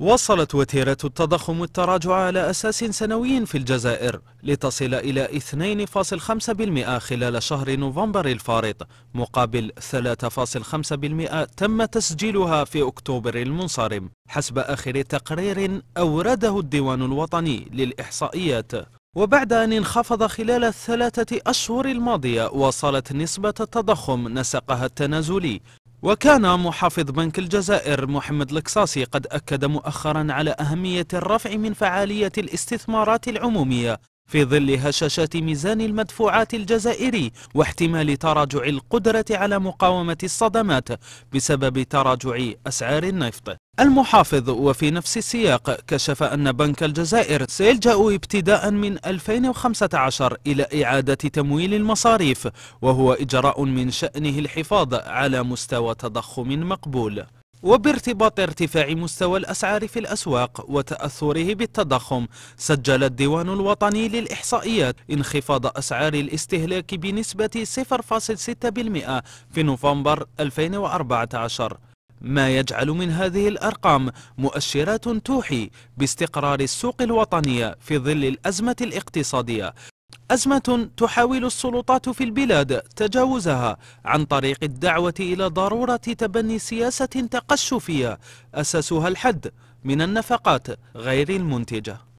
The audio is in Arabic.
وصلت وتيرة التضخم التراجع على أساس سنوي في الجزائر لتصل إلى 2.5% خلال شهر نوفمبر الفارط مقابل 3.5% تم تسجيلها في أكتوبر المنصرم حسب آخر تقرير أورده الديوان الوطني للإحصائيات وبعد أن انخفض خلال الثلاثة أشهر الماضية وصلت نسبة التضخم نسقها التنازلي وكان محافظ بنك الجزائر محمد القصاصي قد أكد مؤخرا على أهمية الرفع من فعالية الاستثمارات العمومية في ظل هشاشات ميزان المدفوعات الجزائري واحتمال تراجع القدرة على مقاومة الصدمات بسبب تراجع أسعار النفط المحافظ وفي نفس السياق كشف أن بنك الجزائر سيلجأ ابتداء من 2015 إلى إعادة تمويل المصاريف وهو إجراء من شأنه الحفاظ على مستوى تضخم مقبول وبارتباط ارتفاع مستوى الأسعار في الأسواق وتأثره بالتضخم سجل الديوان الوطني للإحصائيات انخفاض أسعار الاستهلاك بنسبة 0.6% في نوفمبر 2014 ما يجعل من هذه الأرقام مؤشرات توحي باستقرار السوق الوطنية في ظل الأزمة الاقتصادية أزمة تحاول السلطات في البلاد تجاوزها عن طريق الدعوة إلى ضرورة تبني سياسة تقشفية أساسها الحد من النفقات غير المنتجة